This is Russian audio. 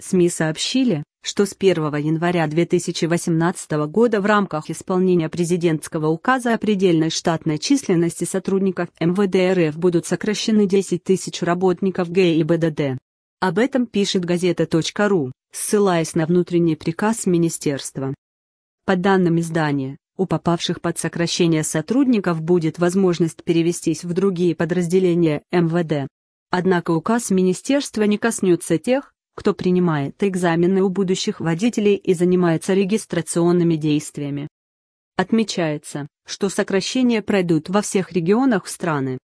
СМИ сообщили, что с 1 января 2018 года в рамках исполнения президентского указа о предельной штатной численности сотрудников МВД РФ будут сокращены 10 тысяч работников ГИБДД. Об этом пишет газета.ру, ссылаясь на внутренний приказ министерства. По данным издания, у попавших под сокращение сотрудников будет возможность перевестись в другие подразделения МВД. Однако указ министерства не коснется тех, кто принимает экзамены у будущих водителей и занимается регистрационными действиями. Отмечается, что сокращения пройдут во всех регионах страны.